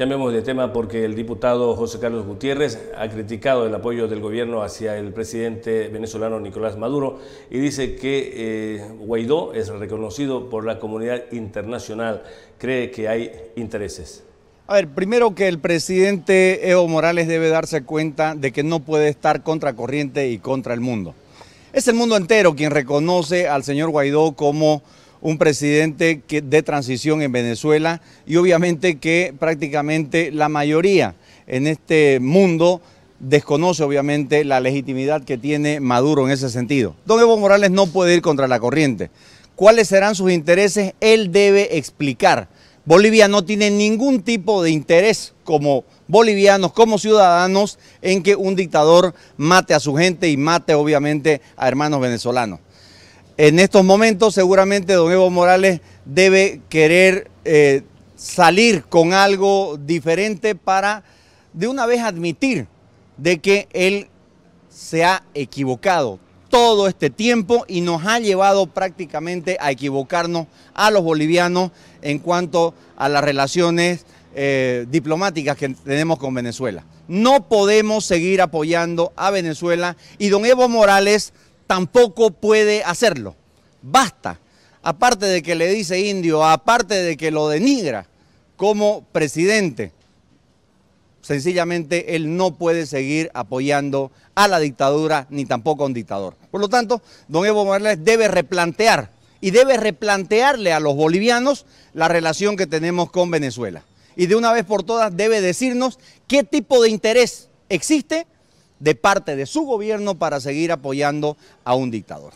Cambiemos de tema porque el diputado José Carlos Gutiérrez ha criticado el apoyo del gobierno hacia el presidente venezolano Nicolás Maduro y dice que eh, Guaidó es reconocido por la comunidad internacional. Cree que hay intereses. A ver, primero que el presidente Evo Morales debe darse cuenta de que no puede estar contra corriente y contra el mundo. Es el mundo entero quien reconoce al señor Guaidó como un presidente de transición en Venezuela y obviamente que prácticamente la mayoría en este mundo desconoce obviamente la legitimidad que tiene Maduro en ese sentido. Don Evo Morales no puede ir contra la corriente. ¿Cuáles serán sus intereses? Él debe explicar. Bolivia no tiene ningún tipo de interés como bolivianos, como ciudadanos, en que un dictador mate a su gente y mate obviamente a hermanos venezolanos. En estos momentos seguramente don Evo Morales debe querer eh, salir con algo diferente para de una vez admitir de que él se ha equivocado todo este tiempo y nos ha llevado prácticamente a equivocarnos a los bolivianos en cuanto a las relaciones eh, diplomáticas que tenemos con Venezuela. No podemos seguir apoyando a Venezuela y don Evo Morales tampoco puede hacerlo. Basta. Aparte de que le dice indio, aparte de que lo denigra como presidente, sencillamente él no puede seguir apoyando a la dictadura ni tampoco a un dictador. Por lo tanto, don Evo Morales debe replantear y debe replantearle a los bolivianos la relación que tenemos con Venezuela. Y de una vez por todas debe decirnos qué tipo de interés existe de parte de su gobierno para seguir apoyando a un dictador.